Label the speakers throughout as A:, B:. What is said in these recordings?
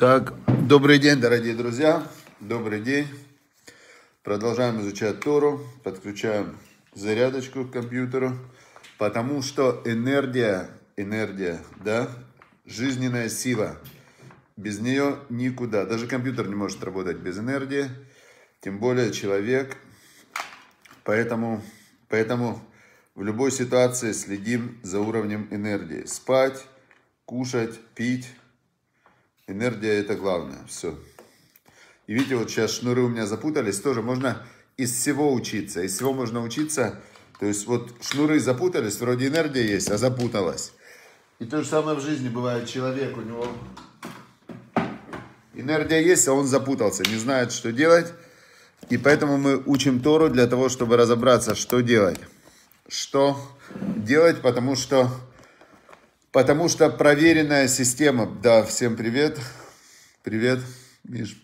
A: Так, добрый день, дорогие друзья. Добрый день. Продолжаем изучать Тору. Подключаем зарядочку к компьютеру. Потому что энергия, энергия, да, жизненная сила. Без нее никуда. Даже компьютер не может работать без энергии. Тем более человек. Поэтому, поэтому в любой ситуации следим за уровнем энергии. Спать, кушать, пить Энергия это главное. Все. И видите, вот сейчас шнуры у меня запутались. Тоже можно из всего учиться. Из всего можно учиться. То есть вот шнуры запутались, вроде энергия есть, а запуталась. И то же самое в жизни бывает. Человек, у него энергия есть, а он запутался, не знает, что делать. И поэтому мы учим Тору для того, чтобы разобраться, что делать. Что делать, потому что Потому что проверенная система, да, всем привет, привет, Миш.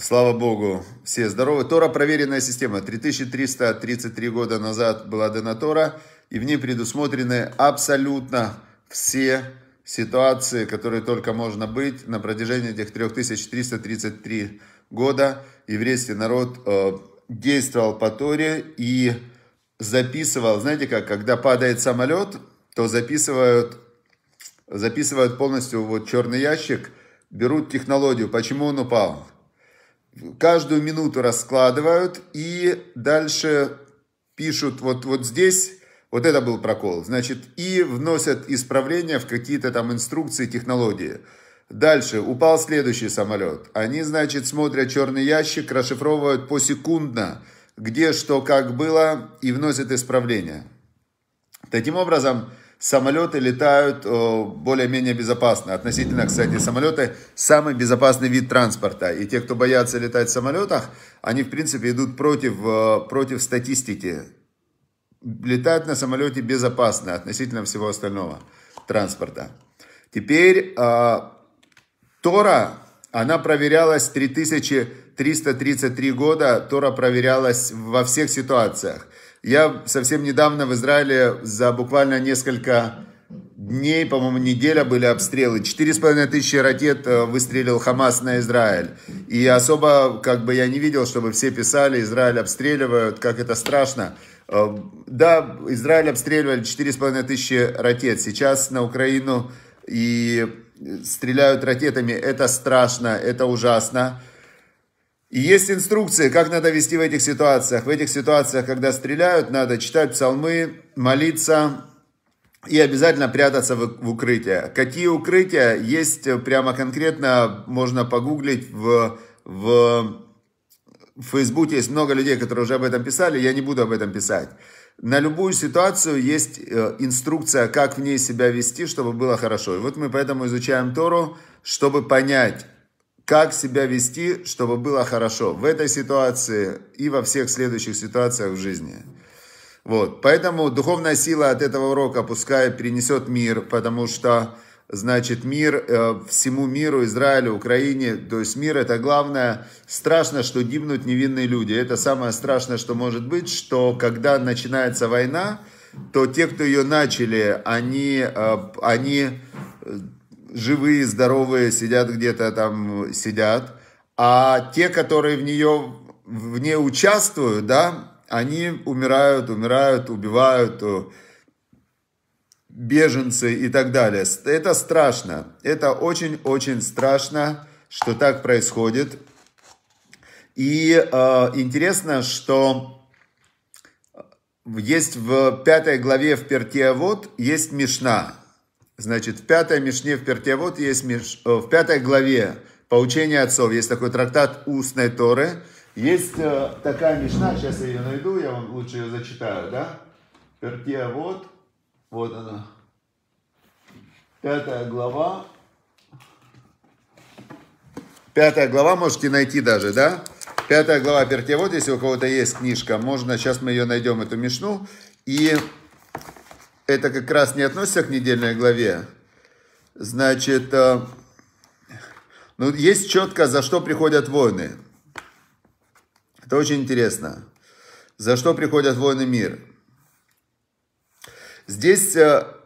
A: Слава Богу, все здоровы. Тора – проверенная система. 3333 года назад была дана Тора, и в ней предусмотрены абсолютно все ситуации, которые только можно быть на протяжении этих 3333 года. Еврейский народ э, действовал по Торе и записывал, знаете как, когда падает самолет, то записывают, записывают полностью вот черный ящик, берут технологию, почему он упал. Каждую минуту раскладывают и дальше пишут вот, вот здесь, вот это был прокол, значит, и вносят исправления в какие-то там инструкции, технологии. Дальше, упал следующий самолет. Они, значит, смотрят черный ящик, расшифровывают посекундно, где что как было, и вносят исправления. Таким образом, самолеты летают э, более-менее безопасно. Относительно, кстати, самолеты самый безопасный вид транспорта. И те, кто боятся летать в самолетах, они, в принципе, идут против, э, против статистики. Летать на самолете безопасно относительно всего остального транспорта. Теперь э, Тора, она проверялась 3333 года, Тора проверялась во всех ситуациях. Я совсем недавно в Израиле за буквально несколько дней, по-моему, неделя были обстрелы. Четыре с половиной тысячи ракет э, выстрелил Хамас на Израиль. И особо, как бы я не видел, чтобы все писали, Израиль обстреливают, как это страшно. Э, да, Израиль обстреливали четыре с половиной тысячи ракет. Сейчас на Украину и стреляют ракетами. Это страшно, это ужасно. И есть инструкции, как надо вести в этих ситуациях. В этих ситуациях, когда стреляют, надо читать псалмы, молиться и обязательно прятаться в, в укрытие. Какие укрытия есть э, прямо конкретно, можно погуглить в, в, в Фейсбуке. Есть много людей, которые уже об этом писали, я не буду об этом писать. На любую ситуацию есть э, инструкция, как в ней себя вести, чтобы было хорошо. И вот мы поэтому изучаем Тору, чтобы понять, как себя вести, чтобы было хорошо в этой ситуации и во всех следующих ситуациях в жизни. Вот. Поэтому духовная сила от этого урока пускай принесет мир, потому что, значит, мир э, всему миру, Израилю, Украине, то есть мир это главное. Страшно, что гибнут невинные люди. Это самое страшное, что может быть, что когда начинается война, то те, кто ее начали, они, э, они э, живые, здоровые, сидят где-то там, сидят, а те, которые в нее, в ней участвуют, да, они умирают, умирают, убивают э, беженцы и так далее. Это страшно. Это очень-очень страшно, что так происходит. И э, интересно, что э, есть в пятой главе в Перте, вот есть Мишна. Значит, в пятой Мишне в Перке, вот есть Миш, э, в пятой главе «Поучение отцов» есть такой трактат «Устной Торы». Есть э, такая Мишна, сейчас я ее найду, я вам лучше ее зачитаю, да? Перке, вот, вот она. Пятая глава. Пятая глава можете найти даже, да? Пятая глава Перке, вот, если у кого-то есть книжка, можно, сейчас мы ее найдем, эту Мишну. И это как раз не относится к недельной главе. Значит, э, ну, есть четко, за что приходят войны. Это очень интересно. За что приходят войны мир? Здесь, сейчас, э,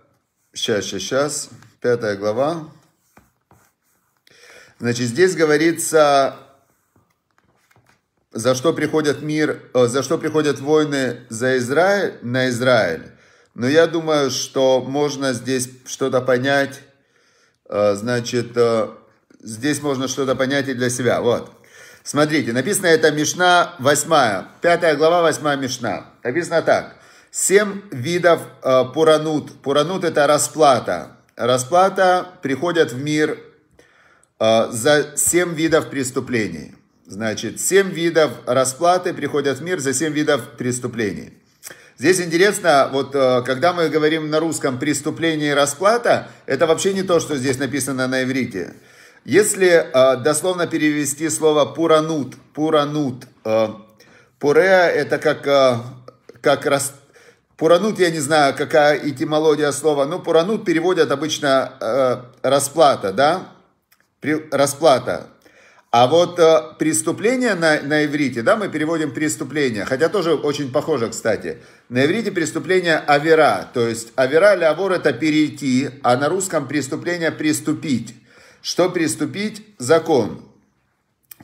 A: сейчас, сейчас, пятая глава. Значит, здесь говорится, за что приходят мир, э, за что приходят войны за Израиль, на Израиль. Но я думаю, что можно здесь что-то понять, э, значит, э, здесь можно что-то понять и для себя. Вот. Смотрите, написано это Мишна 8, 5 глава 8 Мишна. Написано так. Семь видов э, пуранут. Пуранут это расплата. Расплата приходят в мир э, за семь видов преступлений. Значит, семь видов расплаты приходят в мир за семь видов преступлений. Здесь интересно, вот э, когда мы говорим на русском «преступление и расплата», это вообще не то, что здесь написано на иврите. Если э, дословно перевести слово «пуранут», «пуранут», э, пуре, это как, как рас... «пуранут» я не знаю, какая этимология слова, но «пуранут» переводят обычно «расплата», да? «Расплата», а вот э, преступление на, на иврите, да, мы переводим преступление, хотя тоже очень похоже, кстати. На иврите преступление авера, то есть авера или авор это перейти, а на русском преступление приступить. Что приступить? Закон.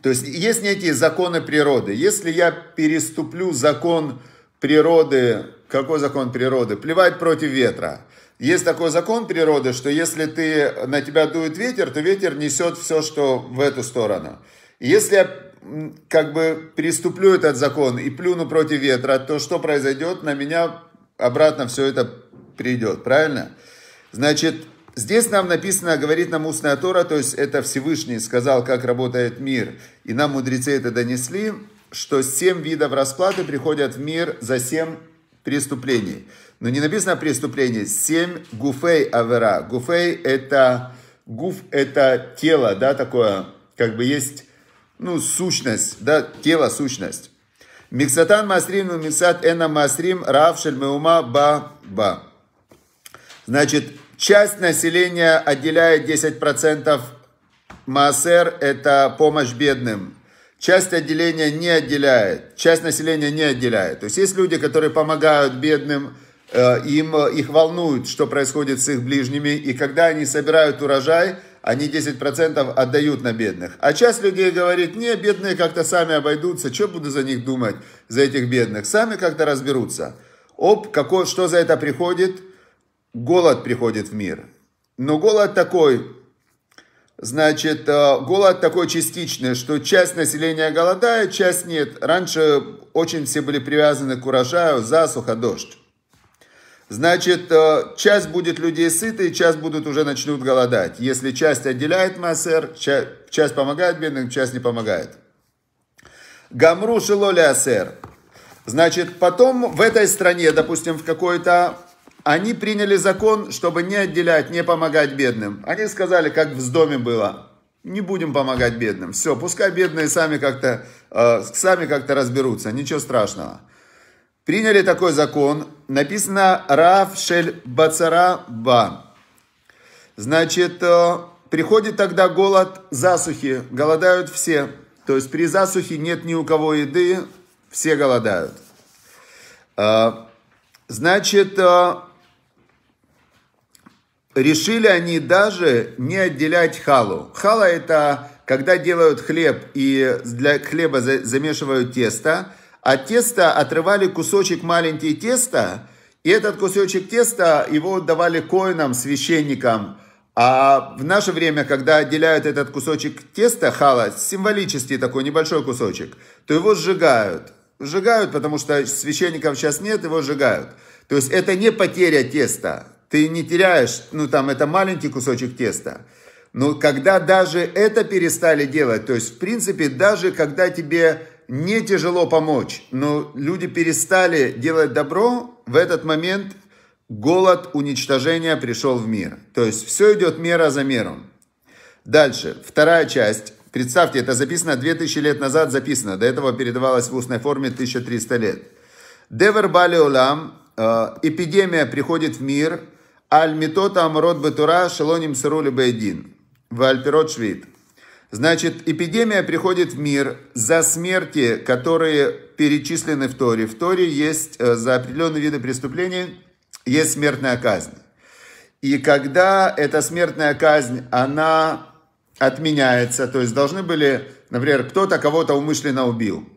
A: То есть есть некие законы природы. Если я переступлю закон природы какой закон природы? Плевать против ветра. Есть такой закон природы, что если ты, на тебя дует ветер, то ветер несет все, что в эту сторону. Если я как бы переступлю этот закон и плюну против ветра, то что произойдет? На меня обратно все это придет, правильно? Значит, Здесь нам написано, говорит нам устная Тора, то есть это Всевышний сказал, как работает мир. И нам мудрецы это донесли, что семь видов расплаты приходят в мир за семь преступлений. Но не написано преступление. Семь гуфей авера. Гуфей это... Гуф это тело, да, такое, как бы есть, ну, сущность, да, тело, сущность. Миксатан масрим, ну, миксат эна масрим, рав шельмеума ба ба. Значит, часть населения отделяет 10% Масер – это помощь бедным. Часть отделения не отделяет, часть населения не отделяет. То есть есть люди, которые помогают бедным, э, им, э, их волнует, что происходит с их ближними, и когда они собирают урожай, они 10% отдают на бедных. А часть людей говорит, не, бедные как-то сами обойдутся, что буду за них думать, за этих бедных, сами как-то разберутся. Оп, какой, что за это приходит? Голод приходит в мир. Но голод такой, Значит, э, голод такой частичный, что часть населения голодает, часть нет. Раньше очень все были привязаны к урожаю, засуха, дождь. Значит, э, часть будет людей сытой, часть будут уже начнут голодать. Если часть отделяет массер, часть помогает бедным, часть не помогает. Гамру шилоли асер. Значит, потом в этой стране, допустим, в какой-то они приняли закон, чтобы не отделять, не помогать бедным. Они сказали, как в доме было, не будем помогать бедным. Все, пускай бедные сами как-то э, сами как-то разберутся, ничего страшного. Приняли такой закон. Написано Рав Шель Бацара Ба. Значит, э, приходит тогда голод засухи, голодают все. То есть при засухе нет ни у кого еды, все голодают. Э, значит, э, решили они даже не отделять халу. Хала – это когда делают хлеб и для хлеба замешивают тесто, а тесто отрывали кусочек маленький теста, и этот кусочек теста его давали коинам, священникам. А в наше время, когда отделяют этот кусочек теста, хала, символический такой небольшой кусочек, то его сжигают. Сжигают, потому что священников сейчас нет, его сжигают. То есть это не потеря теста. Ты не теряешь, ну там это маленький кусочек теста. Но когда даже это перестали делать, то есть в принципе даже когда тебе не тяжело помочь, но люди перестали делать добро, в этот момент голод уничтожения пришел в мир. То есть все идет мера за мером. Дальше, вторая часть. Представьте, это записано 2000 лет назад, записано. До этого передавалось в устной форме 1300 лет. Девер Бали э, эпидемия приходит в мир – Аль митот амрот бетура шелоним сырули бейдин. Вальпирот швид. Значит, эпидемия приходит в мир за смерти, которые перечислены в Торе. В Торе есть э, за определенные виды преступлений есть смертная казнь. И когда эта смертная казнь, она отменяется, то есть должны были, например, кто-то кого-то умышленно убил.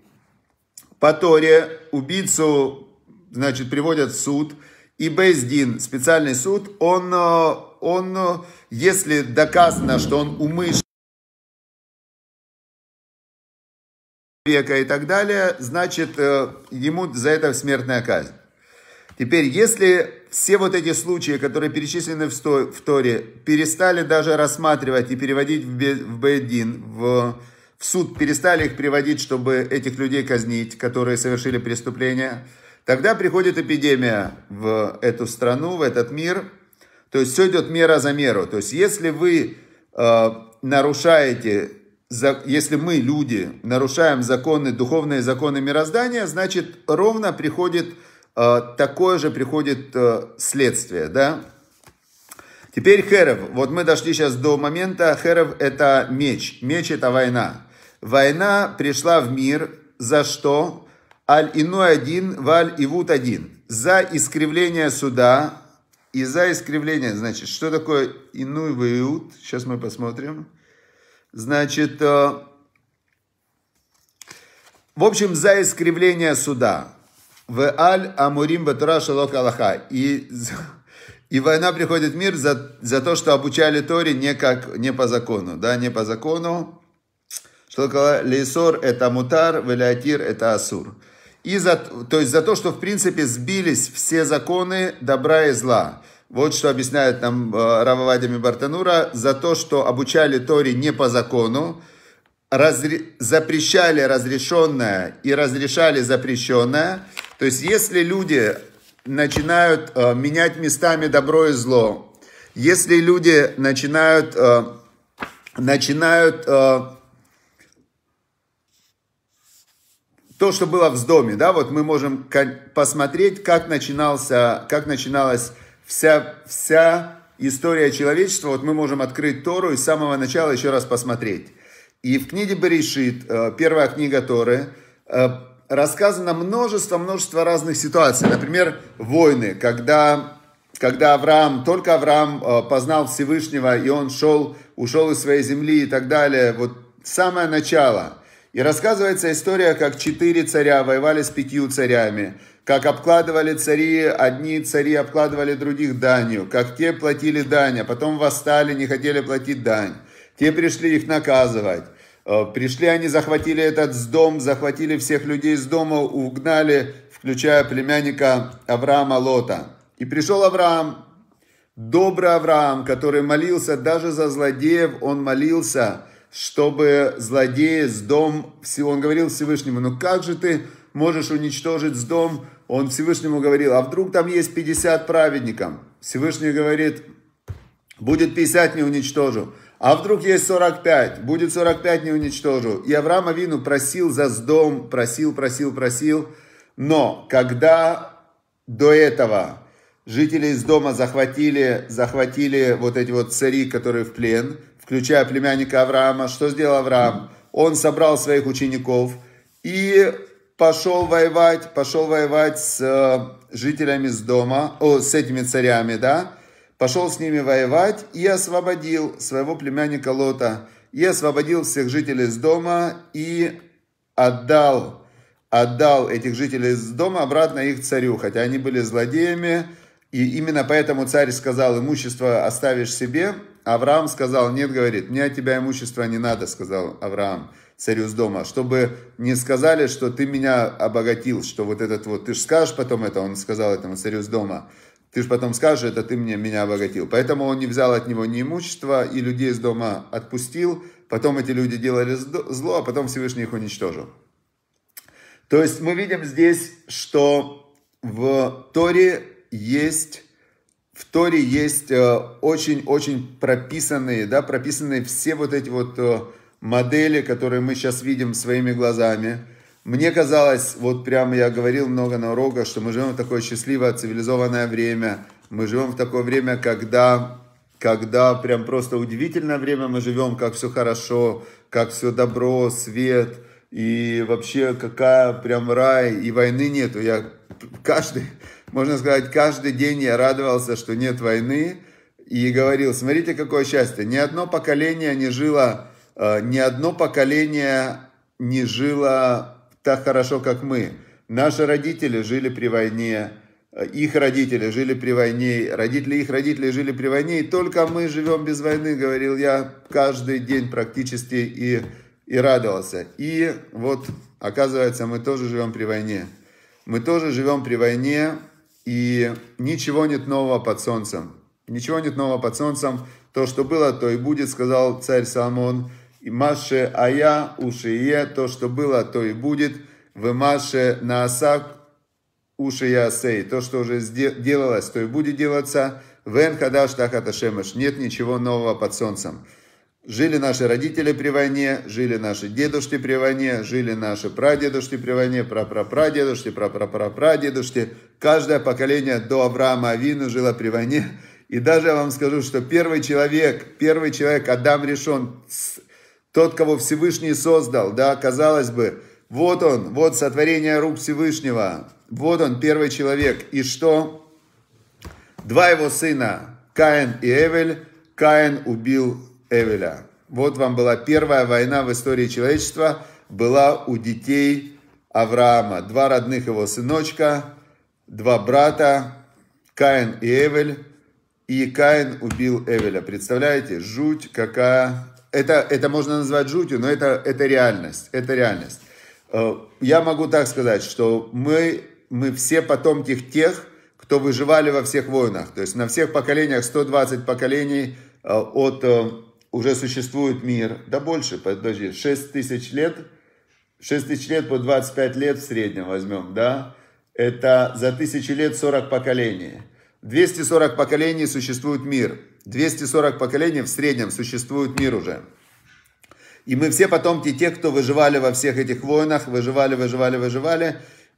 A: По Торе убийцу, значит, приводят в суд – и Бейздин, специальный суд, он, э, он, э, если доказано, что он умышленный, века и так далее, значит, э, ему за это смертная казнь. Теперь, если все вот эти случаи, которые перечислены в, сто, в Торе, перестали даже рассматривать и переводить в, бе, в Бейдин, в, в суд, перестали их приводить, чтобы этих людей казнить, которые совершили преступление – Тогда приходит эпидемия в эту страну, в этот мир. То есть все идет мера за меру. То есть если вы э, нарушаете, за, если мы, люди, нарушаем законы, духовные законы мироздания, значит ровно приходит э, такое же приходит э, следствие, да? Теперь Херов. Вот мы дошли сейчас до момента. Херов – это меч. Меч – это война. Война пришла в мир за что? Аль-Ину один, валь-Ивут один. За искривление суда и за искривление, значит, что такое Ину и Виут? Сейчас мы посмотрим. Значит, э, в общем, за искривление суда. В аль амурим батура шалок аллаха. И, и война приходит в мир за, за то, что обучали Торе не, как, не по закону. Да, не по закону. Что такое лейсор – это мутар, велятир – это асур. И за, то есть за то, что в принципе сбились все законы добра и зла. Вот что объясняет нам э, Рававадями Бартанура. За то, что обучали Тори не по закону, разре, запрещали разрешенное и разрешали запрещенное. То есть если люди начинают э, менять местами добро и зло, если люди начинают, э, начинают э, то, что было в доме, да, вот мы можем посмотреть, как начинался, как начиналась вся, вся история человечества. Вот мы можем открыть Тору и с самого начала еще раз посмотреть. И в книге Берешит, э, первая книга Торы, э, рассказано множество-множество разных ситуаций. Например, войны, когда, когда Авраам, только Авраам э, познал Всевышнего, и он шел, ушел из своей земли и так далее. Вот самое начало – и рассказывается история, как четыре царя воевали с пятью царями, как обкладывали цари, одни цари обкладывали других данью, как те платили дань, а потом восстали, не хотели платить дань. Те пришли их наказывать. Э, пришли они, захватили этот дом, захватили всех людей с дома, угнали, включая племянника Авраама Лота. И пришел Авраам, добрый Авраам, который молился даже за злодеев, он молился – чтобы злодеи с дом... Он говорил Всевышнему, ну как же ты можешь уничтожить с дом? Он Всевышнему говорил, а вдруг там есть 50 праведников? Всевышний говорит, будет 50, не уничтожу. А вдруг есть 45, будет 45, не уничтожу. И Авраам Авину просил за сдом, просил, просил, просил. Но когда до этого жители из дома захватили, захватили вот эти вот цари, которые в плен, включая племянника Авраама. Что сделал Авраам? Он собрал своих учеников и пошел воевать, пошел воевать с э, жителями с дома, о, с этими царями, да, пошел с ними воевать и освободил своего племянника Лота, и освободил всех жителей с дома и отдал, отдал этих жителей с дома обратно их царю, хотя они были злодеями, и именно поэтому царь сказал, имущество оставишь себе, Авраам сказал, нет, говорит, мне от тебя имущества не надо, сказал Авраам царю с дома, чтобы не сказали, что ты меня обогатил, что вот этот вот, ты же скажешь потом это, он сказал этому царю с дома, ты же потом скажешь, это ты мне, меня обогатил. Поэтому он не взял от него ни имущества, и людей из дома отпустил, потом эти люди делали зло, а потом Всевышний их уничтожил. То есть мы видим здесь, что в Торе есть в Торе есть э, очень-очень прописанные, да, прописанные все вот эти вот э, модели, которые мы сейчас видим своими глазами. Мне казалось, вот прямо я говорил много на уроках, что мы живем в такое счастливое, цивилизованное время. Мы живем в такое время, когда, когда прям просто удивительное время мы живем, как все хорошо, как все добро, свет – и вообще какая прям рай, и войны нету. Я каждый, можно сказать, каждый день я радовался, что нет войны, и говорил, смотрите, какое счастье, ни одно поколение не жило, э, ни одно поколение не жило так хорошо, как мы. Наши родители жили при войне, э, их родители жили при войне, родители их родителей жили при войне, и только мы живем без войны, говорил я каждый день практически и, и радовался. И вот, оказывается, мы тоже живем при войне. Мы тоже живем при войне, и ничего нет нового под солнцем. Ничего нет нового под солнцем. То, что было, то и будет, сказал царь Соломон. И Маше Ая Ушие, то, что было, то и будет. В Маше Наасак Ушия сей, то, что уже делалось, то и будет делаться. Вен Хадаш Тахаташемеш, нет ничего нового под солнцем. Жили наши родители при войне, жили наши дедушки при войне, жили наши прадедушки при войне, прапрапрадедушки, прапрапрапрадедушки. Каждое поколение до Авраама Авину жило при войне. И даже я вам скажу, что первый человек, первый человек, Адам решен, тот, кого Всевышний создал, да, казалось бы, вот он, вот сотворение рук Всевышнего, вот он, первый человек. И что? Два его сына, Каин и Эвель, Каин убил Эвеля. Вот вам была первая война в истории человечества, была у детей Авраама. Два родных его сыночка, два брата, Каин и Эвель. И Каин убил Эвеля. Представляете, жуть какая. Это, это можно назвать жутью, но это, это реальность. Это реальность. Э, я могу так сказать, что мы, мы все потомки тех, кто выживали во всех войнах. То есть на всех поколениях, 120 поколений э, от э, уже существует мир, да больше, подожди, 6 тысяч лет, 6 тысяч лет по 25 лет в среднем возьмем, да, это за тысячи лет 40 поколений. 240 поколений существует мир. 240 поколений в среднем существует мир уже. И мы все потомки тех, кто выживали во всех этих войнах, выживали, выживали, выживали.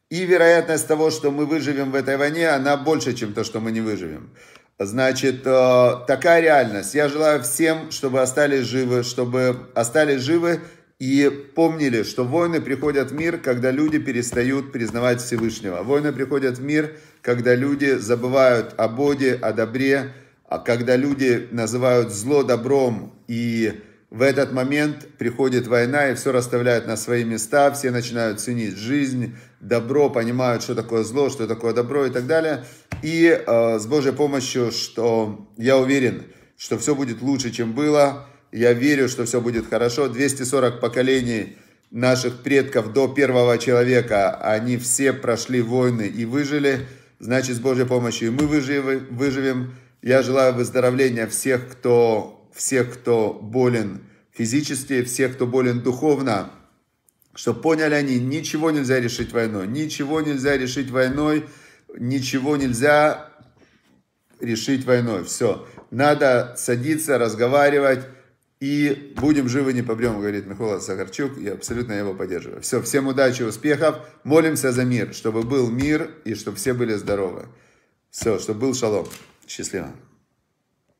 A: И вероятность того, что мы выживем в этой войне, она больше, чем то, что мы не выживем. Значит, э, такая реальность. Я желаю всем, чтобы остались живы, чтобы остались живы и помнили, что войны приходят в мир, когда люди перестают признавать Всевышнего. Войны приходят в мир, когда люди забывают о Боге, о добре, а когда люди называют зло добром и в этот момент приходит война, и все расставляют на свои места, все начинают ценить жизнь, добро, понимают, что такое зло, что такое добро и так далее. И э, с Божьей помощью, что я уверен, что все будет лучше, чем было. Я верю, что все будет хорошо. 240 поколений наших предков до первого человека, они все прошли войны и выжили. Значит, с Божьей помощью и мы выживем. Я желаю выздоровления всех, кто всех, кто болен физически, всех, кто болен духовно, чтобы поняли они, ничего нельзя решить войной, ничего нельзя решить войной, ничего нельзя решить войной. Все, надо садиться, разговаривать, и будем живы, не побрем, говорит Михаил Сахарчук, я абсолютно его поддерживаю. Все, всем удачи, успехов, молимся за мир, чтобы был мир и чтобы все были здоровы. Все, чтобы был шалом. Счастливо.